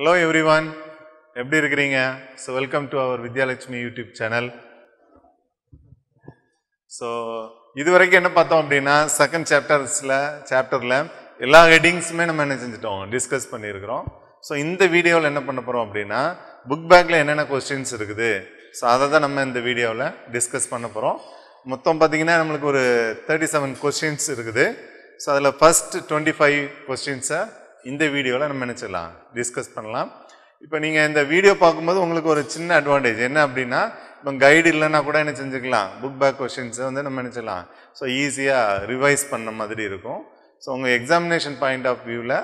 Hello every everyone எப்படி இருக்கிறீங்க so welcome to our Vidyalakshmi YouTube channel so இது வரைக்கும் என்ன பார்த்தோம் அப்படின்னா செகண்ட் சாப்டர்ஸில் சாப்டரில் எல்லா ஹெட்டிங்ஸுமே நம்ம என்ன செஞ்சிட்டோம் டிஸ்கஸ் பண்ணியிருக்கிறோம் ஸோ இந்த வீடியோவில் என்ன பண்ண போகிறோம் அப்படின்னா புக் பேக்கில் என்னென்ன கொஸ்டின்ஸ் இருக்குது ஸோ அதை தான் நம்ம இந்த வீடியோவில் டிஸ்கஸ் பண்ண போகிறோம் மொத்தம் பார்த்திங்கன்னா நம்மளுக்கு ஒரு தேர்ட்டி செவன் கொஸ்டின்ஸ் இருக்குது ஸோ அதில் ஃபஸ்ட் டுவெண்ட்டி ஃபைவ் கொஸ்டின்ஸை இந்த வீடியோவில் நம்ம நினச்சிடலாம் டிஸ்கஸ் பண்ணலாம் இப்போ நீங்கள் இந்த வீடியோ பார்க்கும்போது உங்களுக்கு ஒரு சின்ன அட்வான்டேஜ் என்ன அப்படின்னா இப்போ கைடு இல்லைன்னா கூட என்ன செஞ்சுக்கலாம் புக் பேக் கொஷின்ஸை வந்து நம்ம நினச்சிடலாம் ஸோ ஈஸியாக ரிவைஸ் பண்ண மாதிரி இருக்கும் ஸோ உங்கள் எக்ஸாமினேஷன் பாயிண்ட் ஆஃப் வியூவில்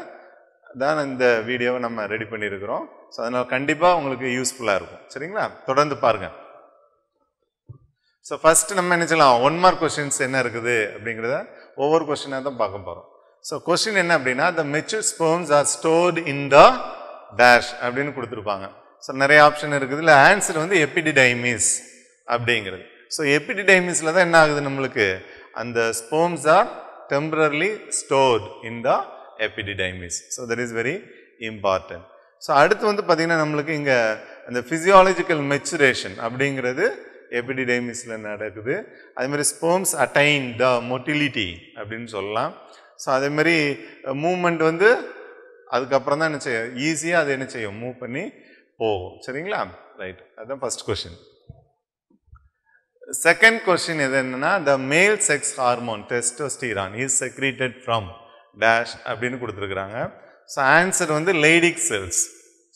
தான் இந்த வீடியோவை நம்ம ரெடி பண்ணியிருக்கிறோம் ஸோ அதனால் கண்டிப்பாக உங்களுக்கு யூஸ்ஃபுல்லாக இருக்கும் சரிங்களா தொடர்ந்து பாருங்கள் ஸோ ஃபஸ்ட்டு நம்ம நினச்சலாம் ஒன் மார்க் கொஷின்ஸ் என்ன இருக்குது அப்படிங்கிறத ஒவ்வொரு கொஷினாக தான் பார்க்க போகிறோம் ஸோ கொஸ்டின் என்ன அப்படின்னா the mature sperms are stored in the dash அப்படின்னு கொடுத்துருப்பாங்க ஸோ நிறைய ஆப்ஷன் இருக்குது இல்லை ஆன்சர் வந்து எப்பிடிடைமிஸ் அப்படிங்கிறது ஸோ எப்பிடிடைமிஸில் தான் என்ன ஆகுது நம்மளுக்கு அந்த sperms are temporarily stored in the epididymis so that is very important so அடுத்து வந்து பார்த்திங்கன்னா நம்மளுக்கு இங்கே அந்த ஃபிசியாலஜிக்கல் மெச்சுரேஷன் அப்படிங்கிறது எபிடிடைமிஸில் நடக்குது அதே மாதிரி ஸ்போம்ஸ் அட்டைன் த மொட்டிலிட்டி அப்படின்னு சொல்லலாம் ஸோ மாதிரி மூமெண்ட் வந்து அதுக்கப்புறம் தான் என்ன செய்யும் ஈஸியாக அது என்ன செய்யும் மூவ் பண்ணி போகும் சரிங்களா ரைட் அதுதான் ஃபஸ்ட் கொஷின் செகண்ட் கொஸ்டின் எது என்னன்னா the male sex hormone testosterone is secreted from dash அப்படின்னு கொடுத்துருக்குறாங்க ஸோ ஆன்சர் வந்து லேடிக் செல்ஸ்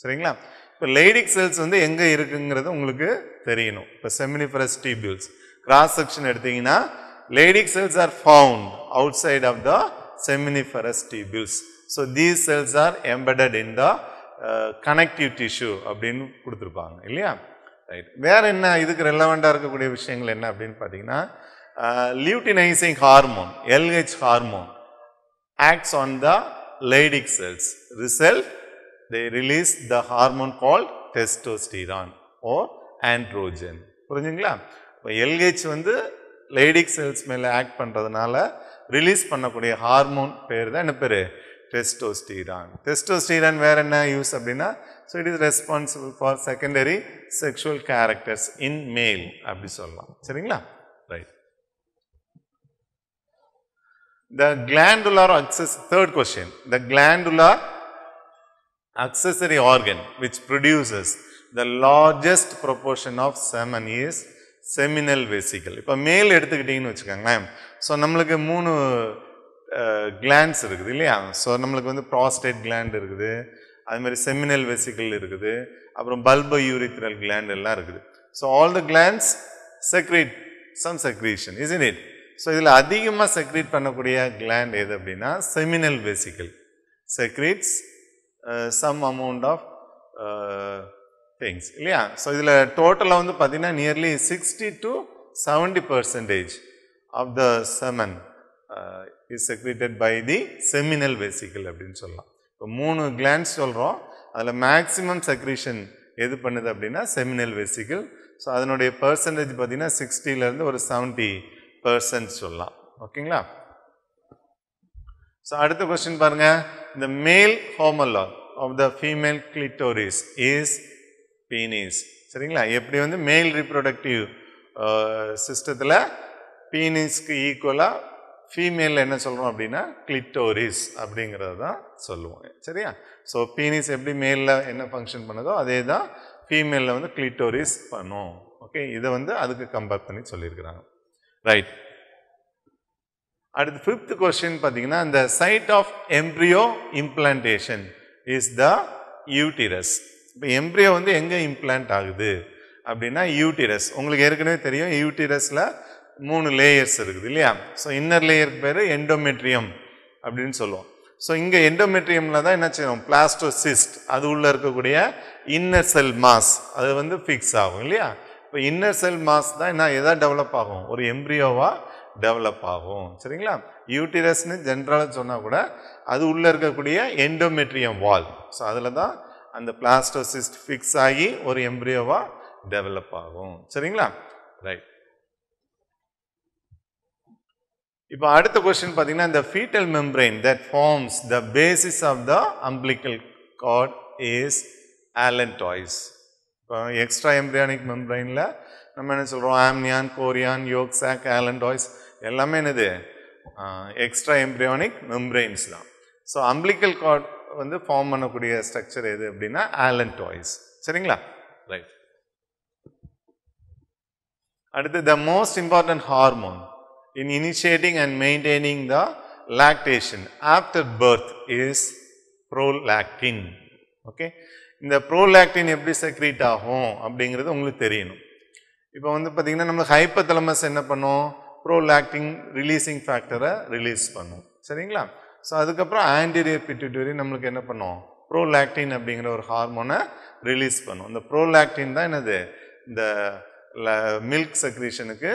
சரிங்களா இப்போ லேடிக் செல்ஸ் வந்து எங்கே இருக்குங்கிறது உங்களுக்கு தெரியணும் இப்போ செமினிஃபரஸ் டிபியூல்ஸ் கிராஸ் செக்ஷன் எடுத்தீங்கன்னா Leydig cells are found outside of the seminiferous tubules. So, these cells are embedded in the uh, connective tissue அப்படின்னு கொடுத்துருப்பாங்க இல்லையா ரைட் வேற என்ன இதுக்கு ரெலவெண்டாக இருக்கக்கூடிய விஷயங்கள் என்ன அப்படின்னு பார்த்தீங்கன்னா luteinizing hormone LH hormone acts on the Leydig cells result they release the hormone called testosterone or androgen புரிஞ்சுங்களா இப்போ எல்ஹெச் வந்து லைடிக் செல்ஸ் மேலே ஆக்ட் பண்ணுறதுனால ரிலீஸ் பண்ணக்கூடிய ஹார்மோன் பேர் தான் என்ன பேர் டெஸ்டோஸ்டீரான் டெஸ்டோஸ்டீரான் வேறு என்ன யூஸ் அப்படின்னா so it is responsible for secondary sexual characters in male அப்படி சொல்லலாம் சரிங்களா right the glandular access third question the glandular accessory organ which produces the largest proportion of semen is seminal vesicle இப்போ male எடுத்துக்கிட்டிங்கன்னு வச்சுக்கோங்களேன் so நம்மளுக்கு மூணு glands இருக்குது இல்லையா so நம்மளுக்கு வந்து ப்ராஸ்டேட் கிளாண்ட் இருக்குது அது மாதிரி செமினல் வெசிக்கல் இருக்குது அப்புறம் பல்ப யூரித்ரல் கிளாண்ட் எல்லாம் இருக்குது so all the glands secrete some secretion is in it so இதில் அதிகமாக செக்ரேட் பண்ணக்கூடிய கிளாண்ட் எது அப்படின்னா seminal vesicle secretes some amount of things இல்லையா ஸோ இதில் டோட்டலாக வந்து பார்த்தீங்கன்னா nearly sixty to seventy percentage of the semen is secreted by the seminal vesicle அப்படின்னு சொல்லலாம் இப்போ மூணு கிளான்ஸ் சொல்கிறோம் அதில் மேக்ஸிமம் செக்ரீஷன் எது பண்ணுது அப்படின்னா செமினல் வெசிக்கிள் ஸோ அதனுடைய பர்சன்டேஜ் பார்த்தீங்கன்னா சிக்ஸ்டிலேருந்து ஒரு செவன்ட்டி பர்சன்ட் சொல்லலாம் ஓகேங்களா ஸோ அடுத்த கொஸ்டின் பாருங்கள் இந்த male homologue of the female clitoris is penis சரிங்களா எப்படி வந்து மேல் ரீப்ரொடக்டிவ் சிஸ்டத்தில் பீனிஸ்க்கு ஈக்குவலாக ஃபீமேலில் என்ன சொல்கிறோம் அப்படின்னா கிளிட்டோரிஸ் அப்படிங்கிறது தான் சொல்லுவோம் சரியா ஸோ பீனிஸ் எப்படி மேலில் என்ன ஃபங்க்ஷன் பண்ணுதோ அதே தான் ஃபீமேலில் வந்து கிளிட்டோரிஸ் பண்ணும் ஓகே இதை வந்து அதுக்கு கம்பேர் பண்ணி சொல்லியிருக்கிறாங்க ரைட் அடுத்து ஃபிஃப்த் கொஸ்டின் பார்த்தீங்கன்னா இந்த site of embryo implantation is the uterus இப்போ எம்ப்ரியோ வந்து எங்கே இம்ப்ளான்ட் ஆகுது அப்படின்னா யூட்டிரஸ் உங்களுக்கு ஏற்கனவே தெரியும் யூட்டிரஸில் மூணு லேயர்ஸ் இருக்குது இல்லையா ஸோ இன்னர் லேயருக்கு பேர் எண்டோமெட்ரியம் அப்படின்னு சொல்லுவோம் ஸோ இங்கே எண்டோமெட்ரியமில் தான் என்ன செய்யணும் பிளாஸ்டோசிஸ்ட் அது உள்ளே இருக்கக்கூடிய இன்னர் செல் மாஸ் அது வந்து ஃபிக்ஸ் ஆகும் இல்லையா இப்போ இன்னர் செல் மாஸ் தான் என்ன எதாக டெவலப் ஆகும் ஒரு எம்ப்ரியோவாக டெவலப் ஆகும் சரிங்களா யூட்டிரஸ்னு ஜென்ரலாக சொன்னால் கூட அது உள்ளே இருக்கக்கூடிய எண்டோமெட்ரியம் வால் ஸோ அதில் தான் அந்த பிளாஸ்டோசிஸ்ட் ஃபிக்ஸ் ஆகி ஒரு எம்ப்ரியோவாக டெவலப் ஆகும் சரிங்களா ரைட் இப்போ அடுத்த கொஸ்டின் பார்த்தீங்கன்னா இந்த fetal membrane that forms the basis of the umbilical cord is allantois இப்போ எக்ஸ்ட்ரா எம்ப்ரியானிக் மெம்பரைனில் நம்ம என்ன சொல்கிறோம் ஆம்னியான் கோரியான் ஆலன் ஆலன்டாய்ஸ் எல்லாமே என்னது எக்ஸ்ட்ரா எம்ப்ரியானிக் மெம்பரைன்ஸ் தான் ஸோ அம்பிளிக்கல் கார்ட் வந்து ஃபார்ம் பண்ணக்கூடிய ஸ்ட்ரக்சர் எது அப்படின்னா ஆலன் டாய்ஸ் சரிங்களா ரைட் அடுத்து the most important hormone in initiating and maintaining the lactation after birth is prolactin okay இந்த ப்ரோலாக்டின் எப்படி செக்ரீட் ஆகும் அப்படிங்கிறது உங்களுக்கு தெரியணும் இப்போ வந்து பார்த்திங்கன்னா நம்ம ஹைப்பத்தலமஸ் என்ன பண்ணும் ப்ரோலாக்டின் ரிலீஸிங் ஃபேக்டரை ரிலீஸ் பண்ணும் சரிங்களா ஸோ அதுக்கப்புறம் ஆன்டீரியர் பிட்யூட்டரி நம்மளுக்கு என்ன பண்ணுவோம் ப்ரோலாக்டின் அப்படிங்கிற ஒரு ஹார்மோனை ரிலீஸ் பண்ணும் இந்த ப்ரோலாக்டின் தான் என்னது இந்த மில்க் செக்ரீஷனுக்கு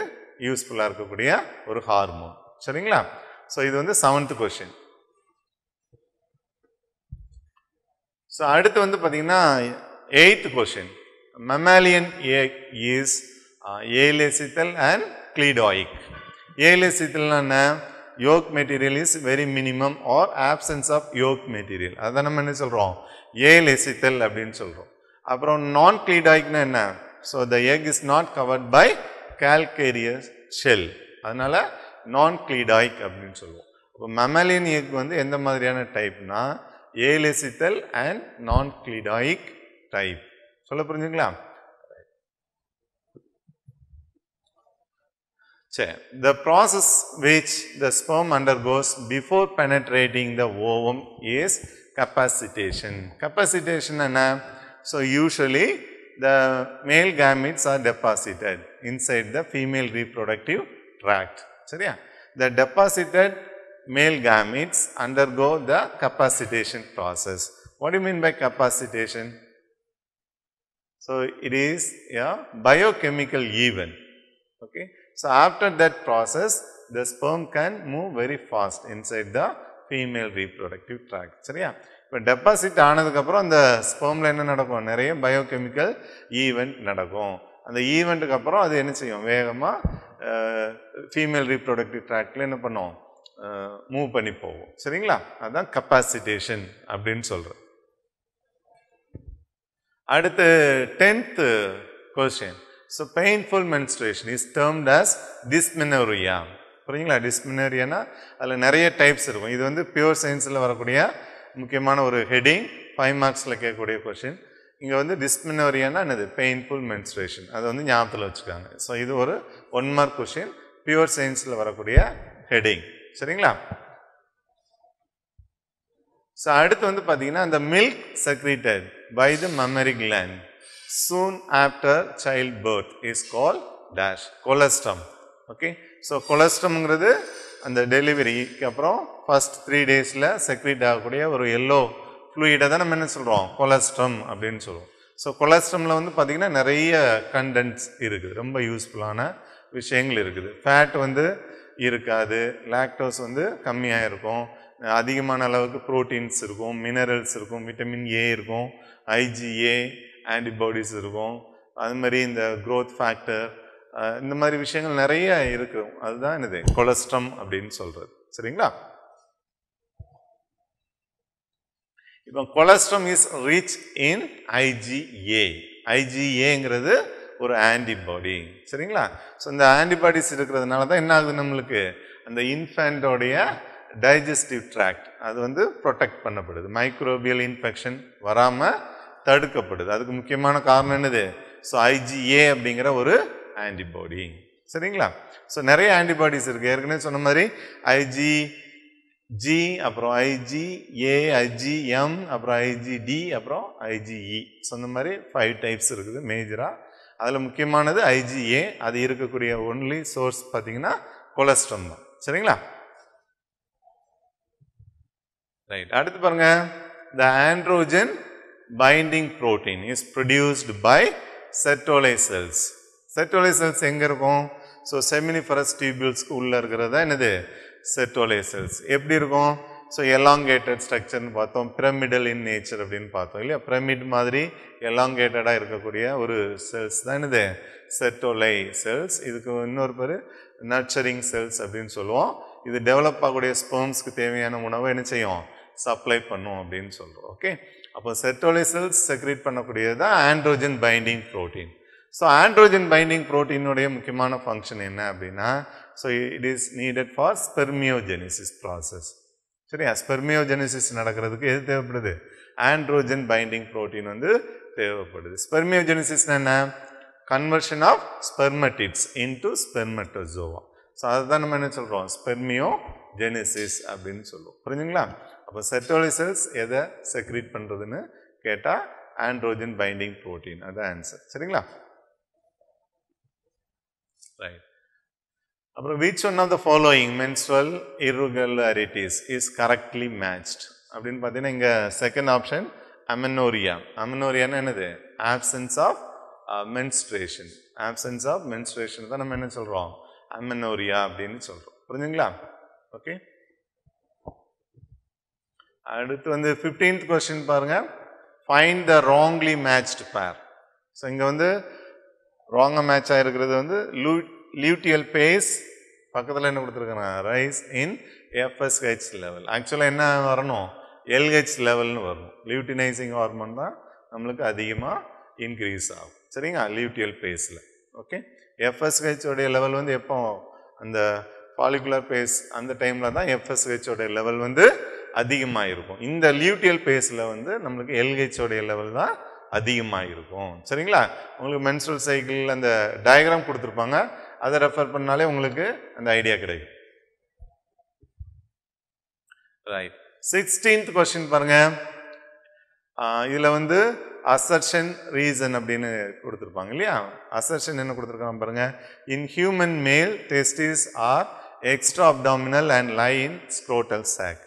யூஸ்ஃபுல்லாக இருக்கக்கூடிய ஒரு ஹார்மோன் சரிங்களா ஸோ இது வந்து செவன்த் கொஷின் ஸோ அடுத்து வந்து பார்த்தீங்கன்னா eighth question mammalian egg is alecithal and cleidoic ஏலேசித்தல்னா என்ன yolk material is very minimum or absence of yolk material அதை நம்ம என்ன சொல்கிறோம் ஏல் எசித்தல் அப்படின்னு சொல்கிறோம் அப்புறம் நான் கிளீடாய்க்குனா என்ன so the egg is not covered by calcareous shell அதனால் நான் கிளீடாய்க் அப்படின்னு சொல்லுவோம் இப்போ மெமலியன் எக் வந்து எந்த மாதிரியான டைப்னா ஏலெசித்தல் அண்ட் நான் கிளீடாய்க் டைப் சொல்ல புரிஞ்சுங்களா the process which the sperm undergoes before penetrating the ovum is capacitation. Capacitation and uh, so usually the male gametes are deposited inside the female reproductive tract. So The deposited male gametes undergo the capacitation process. What do you mean by capacitation? So, it is a biochemical event. Okay. So, after that process the sperm can move very fast inside the female reproductive tract சரியா இப்போ deposit ஆனதுக்கப்புறம் அந்த ஸ்பெர்மில் என்ன நடக்கும் நிறைய biochemical event நடக்கும் அந்த ஈவெண்ட்டுக்கு அப்புறம் அது என்ன செய்யும் வேகமாக ஃபீமேல் ரீப்ரொடக்டிவ் ட்ராக்டில் என்ன பண்ணும் மூவ் பண்ணி போவோம் சரிங்களா அதுதான் கப்பாசிட்டேஷன் அப்படின்னு சொல்கிறேன் அடுத்து tenth question so painful menstruation is termed as dysmenorrhoea புரியுங்களா டிஸ்மினோரியானா அதில் நிறைய டைப்ஸ் இருக்கும் இது வந்து பியூர் சயின்ஸில் வரக்கூடிய முக்கியமான ஒரு ஹெட்டிங் ஃபைவ் மார்க்ஸில் கேட்கக்கூடிய கொஷின் இங்கே வந்து டிஸ்மினோரியானா என்னது பெயின்ஃபுல் மென்ஸ்ட்ரேஷன் அதை வந்து ஞாபகத்தில் வச்சுக்காங்க ஸோ இது ஒரு ஒன் மார்க் கொஷின் பியூர் சயின்ஸில் வரக்கூடிய ஹெட்டிங் சரிங்களா ஸோ அடுத்து வந்து பார்த்தீங்கன்னா அந்த milk secreted by the mammary gland soon after childbirth is called dash colostrum. Okay. So, கொலஸ்ட்ரம்ங்கிறது அந்த டெலிவரிக்கு அப்புறம் ஃபஸ்ட் த்ரீ டேஸில் செக்ரீட் ஆகக்கூடிய ஒரு எல்லோ ஃப்ளூயிடை தான் நம்ம என்ன சொல்கிறோம் கொலஸ்ட்ரம் அப்படின்னு சொல்லுவோம் ஸோ கொலஸ்ட்ரமில் வந்து பார்த்திங்கன்னா நிறைய கண்டென்ட்ஸ் இருக்குது ரொம்ப யூஸ்ஃபுல்லான விஷயங்கள் இருக்குது ஃபேட் வந்து இருக்காது லாக்டோஸ் வந்து கம்மியாக இருக்கும் அதிகமான அளவுக்கு ப்ரோட்டீன்ஸ் இருக்கும் மினரல்ஸ் இருக்கும் விட்டமின் ஏ இருக்கும் ஐஜிஏ ஆன்டிபாடிஸ் இருக்கும் அது மாதிரி இந்த க்ரோத் ஃபேக்டர் இந்த மாதிரி விஷயங்கள் நிறைய இருக்கும் அதுதான் என்னது கொலஸ்ட்ரம் அப்படின்னு சொல்கிறது சரிங்களா இப்போ colostrum is rich in IgA ஐஜிஏங்கிறது ஒரு ஆன்டிபாடி சரிங்களா ஸோ இந்த ஆன்டிபாடிஸ் இருக்கிறதுனால தான் என்ன ஆகுது நம்மளுக்கு அந்த இன்ஃபேண்டோடைய டைஜஸ்டிவ் ட்ராக்ட் அது வந்து ப்ரொடெக்ட் பண்ணப்படுது மைக்ரோபியல் இன்ஃபெக்ஷன் வராமல் தடுக்கப்படுது அதுக்கு முக்கியமான காரணம் என்னது ஸோ ஐஜிஏ அப்படிங்கிற ஒரு ஆன்டிபாடி சரிங்களா ஸோ நிறைய ஆன்டிபாடிஸ் இருக்குது ஏற்கனவே சொன்ன மாதிரி ஐஜி ஜி அப்புறம் ஐஜி ஏ ஐஜி எம் அப்புறம் ஐஜி டி அப்புறம் ஐஜிஇ ஸோ அந்த மாதிரி ஃபைவ் டைப்ஸ் இருக்குது மேஜராக அதில் முக்கியமானது ஐஜிஏ அது இருக்கக்கூடிய ஒன்லி சோர்ஸ் பார்த்தீங்கன்னா கொலஸ்ட்ரம் தான் சரிங்களா ரைட் அடுத்து பாருங்க the androgen binding protein is produced by Sertoli cells Sertoli cells எங்கே இருக்கும் ஸோ செமினிஃபரஸ் டியூபியூல்ஸ்க்கு உள்ளே இருக்கிறது தான் என்னது செட்டோலை செல்ஸ் எப்படி இருக்கும் ஸோ எலாங்கேட்டட் ஸ்ட்ரக்சர்னு பார்த்தோம் பிரமிடல் இன் நேச்சர் அப்படின்னு பார்த்தோம் இல்லையா பிரமிட் மாதிரி எலாங்கேட்டடாக இருக்கக்கூடிய ஒரு செல்ஸ் தான் இது செட்டோலை செல்ஸ் இதுக்கு இன்னொரு பேர் நர்ச்சரிங் செல்ஸ் அப்படின்னு சொல்லுவோம் இது டெவலப் ஆகக்கூடிய ஸ்பெர்ம்ஸ்க்கு தேவையான உணவை என்ன செய்யும் சப்ளை பண்ணும் அப்படின்னு சொல்கிறோம் ஓகே அப்போ செட்டோலை செல்ஸ் செக்ரேட் பண்ணக்கூடியது தான் androgen binding protein so androgen binding ப்ரோட்டீனுடைய முக்கியமான ஃபங்க்ஷன் என்ன அப்படின்னா so it is needed for spermiogenesis process சரியா ஸ்பெர்மியோஜெனிசிஸ் நடக்கிறதுக்கு எது தேவைப்படுது ஆண்ட்ரோஜன் பைண்டிங் ப்ரோட்டீன் வந்து தேவைப்படுது ஸ்பெர்மியோஜெனிசிஸ்னா என்ன conversion of spermatids into spermatozoa so அதை தான் நம்ம என்ன சொல்கிறோம் ஸ்பெர்மியோ ஜெனிசிஸ் அப்படின்னு சொல்லுவோம் புரிஞ்சுங்களா அப்போ செட்டோலி செல்ஸ் எதை செக்ரீட் பண்ணுறதுன்னு கேட்டால் ஆண்ட்ரோஜன் பைண்டிங் ப்ரோட்டீன் அதுதான் ஆன்சர் சரிங்களா ரைட் அப்புறம் which one of the following menstrual irregularities is correctly matched அப்படின்னு பார்த்தீங்கன்னா இங்கே செகண்ட் ஆப்ஷன் அமெனோரியா அமனோரியான்னு என்னது absence of menstruation absence of menstruation தான் நம்ம என்ன சொல்கிறோம் அமெனோரியா அப்படின்னு சொல்கிறோம் புரிஞ்சுங்களா ஓகே அடுத்து வந்து ஃபிஃப்டீன்த் கொஸ்டின் பாருங்கள் find the wrongly matched pair so இங்கே வந்து ராங்காக மேட்ச் ஆகிருக்கிறது வந்து லூ லியூட்டியல் பேஸ் பக்கத்தில் என்ன கொடுத்துருக்கேன் ரைஸ் இன் எஃப்எஸ்ஹெச் லெவல் ஆக்சுவலாக என்ன வரணும் எல்ஹெச் லெவல்னு வரணும் லியூட்டினைசிங் ஹார்மோன் தான் நம்மளுக்கு அதிகமாக இன்க்ரீஸ் ஆகும் சரிங்களா லியூட்டியல் பேஸில் ஓகே எஃப்எஸ்ஹெச்சோடைய லெவல் வந்து எப்போ அந்த பாலிகுலர் பேஸ் அந்த டைமில் தான் எஃப்எஸ்ஹெச்சோடைய லெவல் வந்து அதிகமாக இருக்கும் இந்த லியூட்டியல் பேஸில் வந்து நம்மளுக்கு எல்ஹெச்சோடைய லெவல் தான் அதிகமாக இருக்கும் சரிங்களா உங்களுக்கு மென்சுரல் சைக்கிள் அந்த டயக்ராம் கொடுத்துருப்பாங்க அதை ரெஃபர் பண்ணாலே உங்களுக்கு அந்த ஐடியா கிடைக்கும் ரைட் சிக்ஸ்டீன்த் கொஸ்டின் பாருங்க இதில் வந்து அசர்ஷன் ரீசன் அப்படின்னு கொடுத்துருப்பாங்க இல்லையா அசர்ஷன் என்ன கொடுத்துருக்காங்க பாருங்க in human male testes are extra abdominal and lie in scrotal sac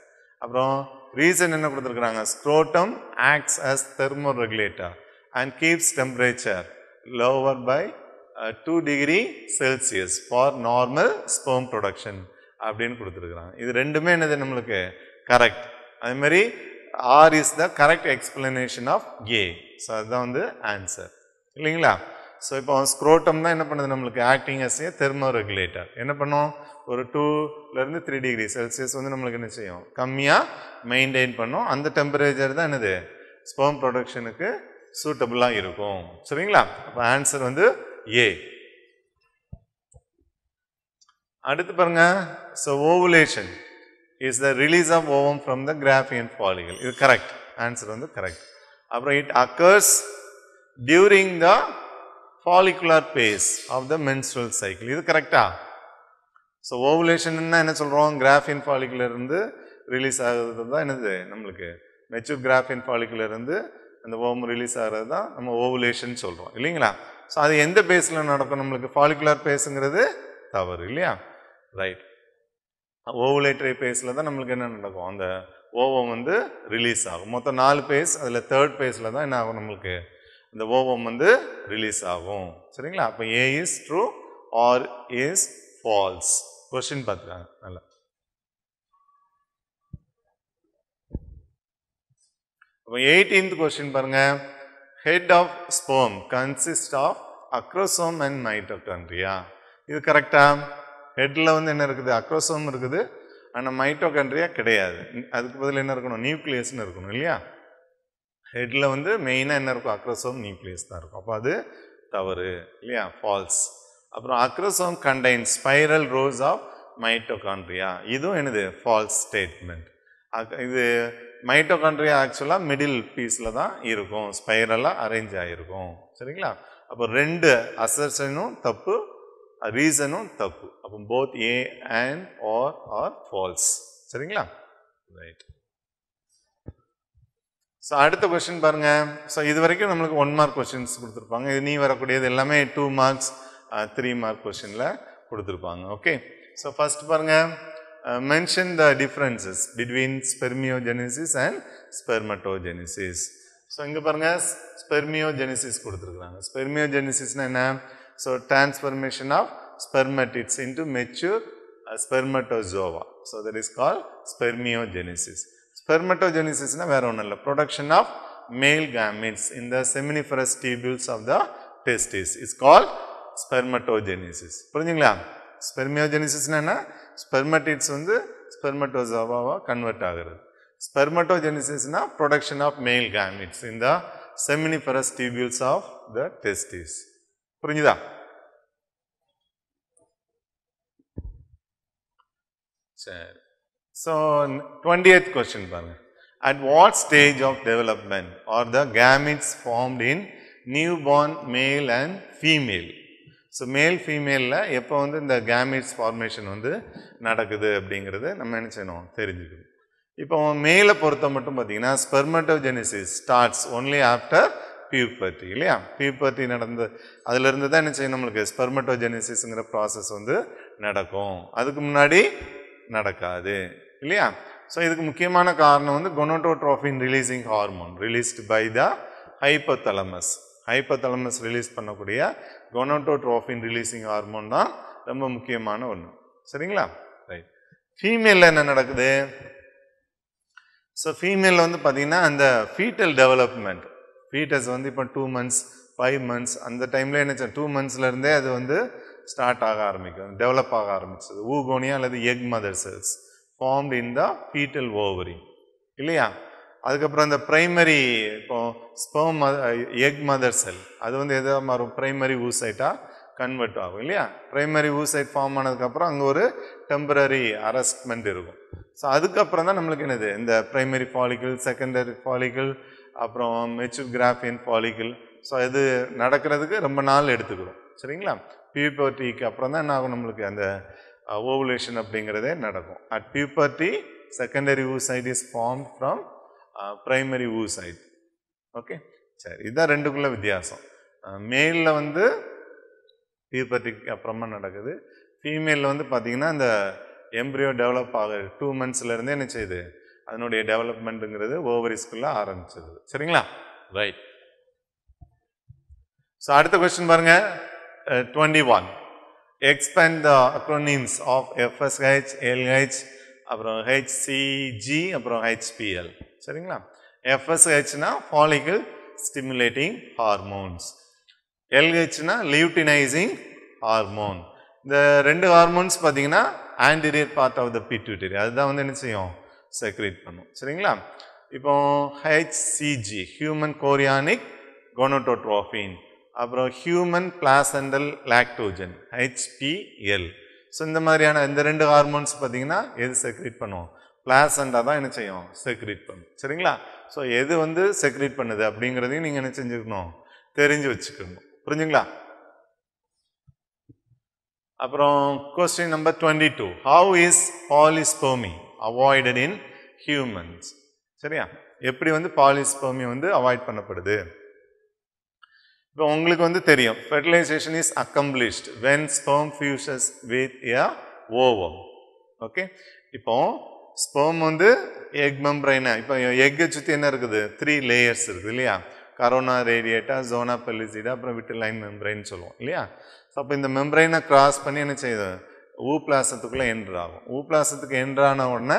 அப்புறம் ரீசன் என்ன கொடுத்துருக்குறாங்க scrotum acts as thermo regulator and keeps temperature lower by two degree Celsius for normal sperm production அப்படின்னு கொடுத்துருக்குறாங்க இது ரெண்டுமே என்னது நம்மளுக்கு கரெக்ட் அதுமாரி R is the correct explanation of A so அதுதான் வந்து ஆன்சர் இல்லைங்களா ஸோ இப்போ அவன் ஸ்க்ரோட்டம் தான் என்ன பண்ணுது நம்மளுக்கு acting as a thermo regulator என்ன பண்ணும் ஒரு டூலேருந்து த்ரீ டிகிரி செல்சியஸ் வந்து நம்மளுக்கு என்ன செய்யும் கம்மியாக மெயின்டைன் பண்ணும் அந்த டெம்பரேச்சர் தான் என்னது ஸ்போம் ப்ரொடக்ஷனுக்கு சூட்டபுளாக இருக்கும் சரிங்களா அப்போ ஆன்சர் வந்து ஏ அடுத்து பாருங்க so ovulation is the release of ovum from the Graafian follicle இது கரெக்ட் ஆன்சர் வந்து கரெக்ட் அப்புறம் it occurs during the follicular phase of the menstrual cycle இது கரெக்டா ஸோ ஓவுலேஷன்னா என்ன சொல்கிறோம் கிராஃபின் ஃபாலிகுலருந்து ரிலீஸ் ஆகிறது தான் என்னது நம்மளுக்கு மெச்சூர் கிராஃபின் ஃபாலிகுலருந்து அந்த ஓம் ரிலீஸ் ஆகிறது தான் நம்ம ஓவுலேஷன் சொல்கிறோம் இல்லைங்களா ஸோ அது எந்த பேஸில் நடக்கும் நம்மளுக்கு ஃபாலிகுலர் பேஸுங்கிறது தவறு இல்லையா ரைட் ஓவுலேட்டரி பேஸில் தான் நம்மளுக்கு என்ன நடக்கும் அந்த ஓவம் வந்து ரிலீஸ் ஆகும் மொத்தம் நாலு பேஸ் அதில் தேர்ட் பேஸில் தான் என்ன ஆகும் நம்மளுக்கு இந்த ஓவம் வந்து ரிலீஸ் ஆகும் சரிங்களா அப்போ A is true R is false question பார்த்துக்காங்க நல்லா அப்போ எயிட்டீன்த் கொஸ்டின் பாருங்க head of sperm consist of acrosome and mitochondria இது கரெக்டாக ஹெட்டில் வந்து என்ன இருக்குது அக்ரோசோம் இருக்குது ஆனால் மைட்டோகான்ட்ரியா கிடையாது அதுக்கு பதில் என்ன இருக்கணும் நியூக்ளியஸ்னு இருக்கணும் இல்லையா ஹெட்டில் வந்து மெயினாக என்ன இருக்கும் அக்ரசோம் நியூக்ளியஸ் தான் இருக்கும் அப்போ அது தவறு இல்லையா ஃபால்ஸ் அப்புறம் acrosome contain spiral rows of mitochondria இதுவும் எனது ஃபால்ஸ் ஸ்டேட்மெண்ட் இது மைட்டோகான்ட்ரியா ஆக்சுவலாக மிடில் பீஸில் தான் இருக்கும் ஸ்பைரலாக அரேஞ்ச் ஆகிருக்கும் சரிங்களா அப்போ ரெண்டு அசர்ஷனும் தப்பு ரீசனும் தப்பு அப்போ both A and R are false சரிங்களா ரைட் ஸோ அடுத்த கொஸ்டின் பாருங்கள் ஸோ இது வரைக்கும் நம்மளுக்கு ஒன் மார்க் கொஸ்டின்ஸ் கொடுத்துருப்பாங்க இது நீ வரக்கூடியது எல்லாமே டூ மார்க்ஸ் த்ரீ மார்க் கொஸ்டினில் கொடுத்துருப்பாங்க ஓகே ஸோ ஃபஸ்ட் பாருங்கள் mention the differences between spermiogenesis and spermatogenesis so இங்கே பாருங்கள் ஸ்பெர்மியோஜெனிசிஸ் கொடுத்துருக்குறாங்க ஸ்பெர்மியோஜெனிசிஸ்னால் என்ன so transformation of spermatids into mature spermatozoa so that is call spermiogenesis Spermatogenesis na a onnalla production of male gametes in the seminiferous tubules of the testes is called spermatogenesis. spermiogenesis என்ன spermatids வந்து spermatozoa convert ஆகிறது spermatogenesis na production of male gametes in the seminiferous tubules of the testes. புரிஞ்சுதா sir. So twentieth question பாருங்கள் at what stage of development are the gametes formed in new born male and female so male ஃபீமேலில் எப்போ வந்து இந்த gametes formation வந்து நடக்குது அப்படிங்கிறது நம்ம என்ன செய்யணும் தெரிஞ்சுக்கணும் இப்போ மேலை பொறுத்த மட்டும் பார்த்தீங்கன்னா spermatogenesis starts only after puberty இல்லையா பியூபர்ட்டி நடந்து அதுலேருந்து தான் என்ன செய்யும் நம்மளுக்கு ஸ்பெர்மட்டோஜெனிசிஸுங்கிற ப்ராசஸ் வந்து நடக்கும் அதுக்கு முன்னாடி நடக்காது இல்லையா ஸோ இதுக்கு முக்கியமான காரணம் வந்து gonadotropin releasing hormone released by the hypothalamus hypothalamus release பண்ணக்கூடிய கொனோட்டோட்ரோஃபின் ரிலீஸிங் ஹார்மோன் தான் ரொம்ப முக்கியமான ஒன்று சரிங்களா ரைட் ஃபீமேலில் என்ன நடக்குது ஸோ ஃபீமேலில் வந்து பார்த்திங்கன்னா அந்த ஃபீட்டல் டெவலப்மெண்ட் ஃபீட்டஸ் வந்து இப்போ டூ மந்த்ஸ் ஃபைவ் மந்த்ஸ் அந்த டைமில் என்ன டூ மந்த்ஸ்லேருந்தே அது வந்து ஸ்டார்ட் ஆக ஆரம்பிக்கும் டெவலப் ஆக ஆரம்பிச்சது ஊகோனியா அல்லது egg mother cells formed in the fetal ovary இல்லையா அதுக்கப்புறம் இந்த ப்ரைமரி இப்போ ஸ்பெர்ம் எக் மதர் செல் அது வந்து எதாக மாறும் ப்ரைமரி ஊசைட்டாக கன்வெர்ட் ஆகும் இல்லையா ப்ரைமரி ஊசைட் ஃபார்ம் ஆனதுக்கப்புறம் அங்கே ஒரு டெம்பரரி அரெஸ்ட்மெண்ட் இருக்கும் ஸோ அதுக்கப்புறம் தான் நம்மளுக்கு என்னது இந்த ப்ரைமரி ஃபாலிக்கிள் செகண்டரி ஃபாலிக்கிள் அப்புறம் மெச்சூர் கிராஃபியன் ஃபாலிக்கிள் ஸோ இது நடக்கிறதுக்கு ரொம்ப நாள் எடுத்துக்கிறோம் சரிங்களா பியூபர்ட்டிக்கு அப்புறம் தான் என்ன ஆகும் நம்மளுக்கு அந்த ஓவுலேஷன் uh, அப்படிங்கிறதே நடக்கும் at puberty secondary oocyte is form from primary oocyte okay சரி இதுதான் ரெண்டுக்குள்ள வித்தியாசம் மேலில் uh, வந்து பியூபர்ட்டிக்கு அப்புறமா நடக்குது ஃபீமேலில் வந்து பார்த்திங்கன்னா அந்த எம்ப்ரியோ டெவலப் ஆகுது டூ மந்த்ஸ்லேருந்தே என்ன செய்யுது அதனுடைய டெவலப்மெண்ட்டுங்கிறது ஓவரிஸ்குள்ளே ஆரம்பிச்சது சரிங்களா ரைட் ஸோ அடுத்த கொஸ்டின் பாருங்கள் twenty one expand the acronyms of FSH, LH, அப்புறம் ஹெச்சிஜி அப்புறம் ஹெச்பிஎல் சரிங்களா எஃப்எஸ்ஹெச்னா ஃபாலிகல் ஸ்டிமுலேட்டிங் ஹார்மோன்ஸ் எல்ஹெச்னா லியூட்டினைசிங் ஹார்மோன் இந்த ரெண்டு ஹார்மோன்ஸ் பார்த்தீங்கன்னா anterior part of the pituitary அதுதான் வந்து என்ன செய்யும் செக்ரேட் பண்ணும் சரிங்களா இப்போ ஹெச்சிஜி ஹியூமன் கோரியானிக் கொனோட்டோட்ரோஃபின் அப்புறம் human placental lactogen HPL so இந்த மாதிரியான இந்த ரெண்டு ஹார்மோன்ஸ் பார்த்தீங்கன்னா எது செக்ரேட் பண்ணுவோம் பிளாசண்டா தான் என்ன செய்யும் செக்ரேட் பண்ணும் சரிங்களா ஸோ எது வந்து செக்ரேட் பண்ணுது அப்படிங்கிறதையும் நீங்கள் என்ன செஞ்சுக்கணும் தெரிஞ்சு வச்சுக்கணும் புரிஞ்சுங்களா அப்புறம் question number twenty two how is polyspermy avoided in humans சரியா எப்படி வந்து பாலிஸ்போமி வந்து அவாய்ட் பண்ணப்படுது இப்போ உங்களுக்கு வந்து தெரியும் fertilization is accomplished when sperm fuses with a ovum okay இப்போ ஸ்பெர்ம் வந்து எக் மெம்ப்ரைனா இப்போ எக்கை சுற்றி என்ன இருக்குது த்ரீ லேயர்ஸ் இருக்குது இல்லையா கரோனா ரேடியேட்டா ஜோனா பெலிசிடா அப்புறம் விட்டு லைன் மெம்ப்ரைன்னு சொல்லுவோம் இல்லையா ஸோ அப்போ இந்த மெம்ப்ரைனை கிராஸ் பண்ணி என்ன செய்யுது ஊப்ளாசத்துக்குள்ளே என்ட்ரு ஆகும் ஊப்ளாசத்துக்கு என்ட்ரான உடனே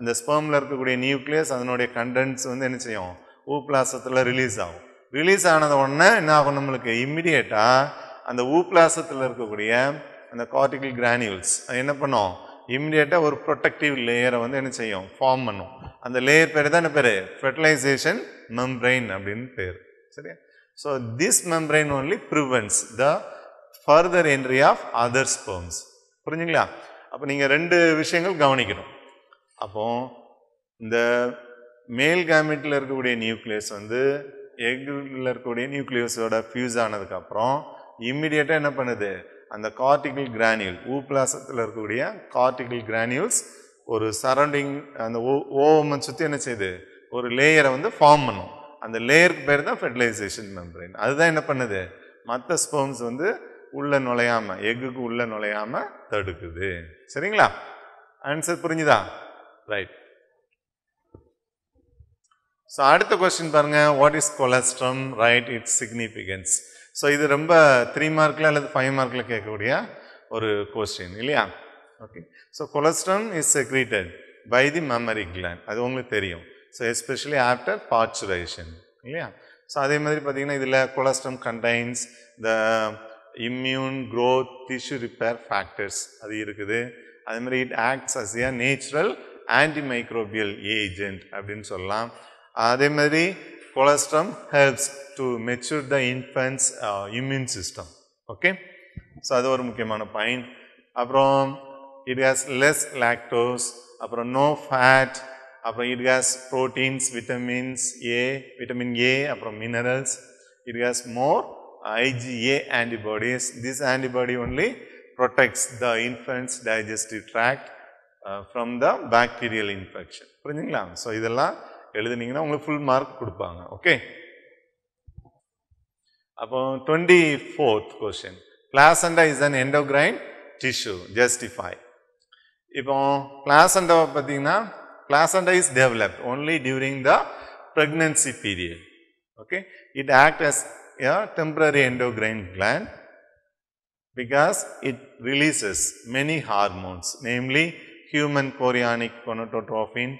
அந்த ஸ்பெர்மில் இருக்கக்கூடிய நியூக்ளியஸ் அதனுடைய கண்டென்ட்ஸ் வந்து என்ன செய்யும் ஊப்ளாசத்தில் ரிலீஸ் ஆகும் ரிலீஸ் ஆனத உடனே என்ன ஆகும் நம்மளுக்கு இம்மிடியேட்டாக அந்த ஊப்லாசத்தில் இருக்கக்கூடிய அந்த கார்டிகல் கிரானியூல்ஸ் என்ன பண்ணும் இம்மிடியேட்டாக ஒரு ப்ரொட்டக்டிவ் லேயரை வந்து என்ன செய்யும் ஃபார்ம் பண்ணும் அந்த லேயர் பேர் தான் என்ன பேர் ஃபெர்டிலைசேஷன் மெம்ப்ரைன் அப்படின்னு பேர் சரியா so this membrane only prevents the further entry of other sperms புரிஞ்சுங்களா அப்போ நீங்கள் ரெண்டு விஷயங்கள் கவனிக்கணும் அப்போது இந்த மேல் கேமிட்டில் இருக்கக்கூடிய நியூக்ளியஸ் வந்து எக்கில் இருக்கக்கூடிய நியூக்ளியஸோட ஃபியூஸ் ஆனதுக்கப்புறம் இம்மிடியேட்டாக என்ன பண்ணுது அந்த கார்டிகல் கிரானியூல் ஊப்லாசத்தில் இருக்கக்கூடிய கார்டிகல் கிரானியூல்ஸ் ஒரு சரௌண்டிங் அந்த ஓ ஓவமை சுற்றி என்ன செய்யுது ஒரு லேயரை வந்து ஃபார்ம் பண்ணும் அந்த லேயருக்கு பேர் தான் ஃபெர்டிலைசேஷன் மெம்பரேன் அதுதான் என்ன பண்ணுது மற்ற ஸ்பெர்ம்ஸ் வந்து உள்ளே நுழையாமல் எக்குக்கு உள்ளே நுழையாமல் தடுக்குது சரிங்களா ஆன்சர் புரிஞ்சுதா ரைட் ஸோ அடுத்த கொஸ்டின் பாருங்கள் what is colostrum right its significance so இது ரொம்ப த்ரீ மார்க்கில் அல்லது ஃபைவ் மார்க்கில் கேட்கக்கூடிய ஒரு கொஸ்டின் இல்லையா okay so colostrum is secreted by the mammary gland அது உங்களுக்கு தெரியும் ஸோ எஸ்பெஷலி ஆஃப்டர் பாய்ச்சுரைசேஷன் இல்லையா ஸோ அதே மாதிரி பார்த்தீங்கன்னா இதில் colostrum contains the immune growth tissue repair factors அது இருக்குது அதே மாதிரி it acts as a natural anti microbial agent அப்படின்னு சொல்லலாம் Ademari colostrum helps to mature the infant's uh, immune system. Okay. So, that is the point. Abram, it has less lactose, abram, no fat, abram, it has proteins, vitamins A, vitamin A, abram, minerals. It has more uh, IgA antibodies. This antibody only protects the infant's digestive tract uh, from the bacterial infection. So, this is எழுதுனீங்கன்னா உங்களுக்கு full mark கொடுப்பாங்க okay அப்போ twenty fourth question placenta is an endocrine tissue justify இப்போ பிளாசண்டாவை பார்த்தீங்கன்னா placenta is developed only during the pregnancy period. Okay, it acts as a temporary endocrine gland because it releases many hormones, namely human chorionic gonadotropin,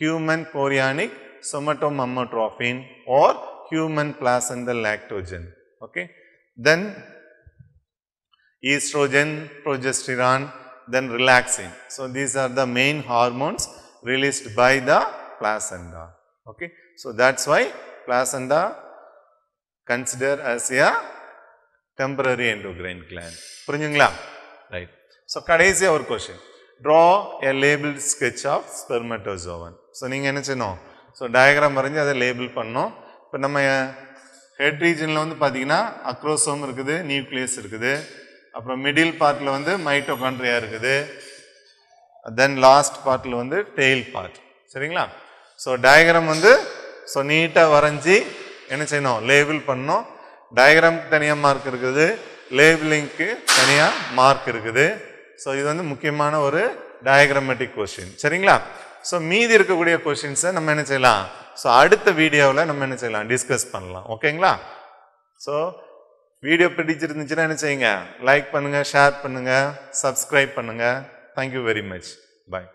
human chorionic somatomamotrophin or human placental lactogen. Okay. Then estrogen, progesterone, then relaxin. So, these are the main hormones released by the placenta. Okay. So, that is why placenta consider as a temporary endocrine gland. right? So, so கடைசியாக ஒரு question draw a label sketch of spermatozoan so நீங்கள் என்ன செய்யணும் so diagram வரைஞ்சி அதை label பண்ணோம் இப்போ நம்ம ஹெட் ரீஜனில் வந்து பார்த்தீங்கன்னா அக்ரோசோம் இருக்குது நியூக்ளியஸ் இருக்குது அப்புறம் மிடில் பார்ட்டில் வந்து மைட்டோகான்ட்ரியா இருக்குது தென் லாஸ்ட் பார்ட்டில் வந்து டெய்ல் பார்ட் சரிங்களா ஸோ டயக்ராம் வந்து ஸோ நீட்டாக வரைஞ்சி என்ன செய்யணும் லேபிள் பண்ணணும் டயக்ராமுக்கு தனியாக மார்க் இருக்குது லேபிளிங்க்கு தனியாக மார்க் இருக்குது ஸோ இது வந்து முக்கியமான ஒரு டயக்ராமேட்டிக் கொஷின் சரிங்களா ஸோ மீதி இருக்கக்கூடிய கொஷின்ஸை நம்ம என்ன செய்யலாம் ஸோ அடுத்த வீடியோவில் நம்ம என்ன செய்யலாம் டிஸ்கஸ் பண்ணலாம் ஓகேங்களா ஸோ வீடியோ பிடிச்சிருந்துச்சுன்னா என்ன செய்யுங்க லைக் பண்ணுங்கள் ஷேர் பண்ணுங்கள் சப்ஸ்கிரைப் பண்ணுங்கள் தேங்க்யூ வெரி மச் பாய்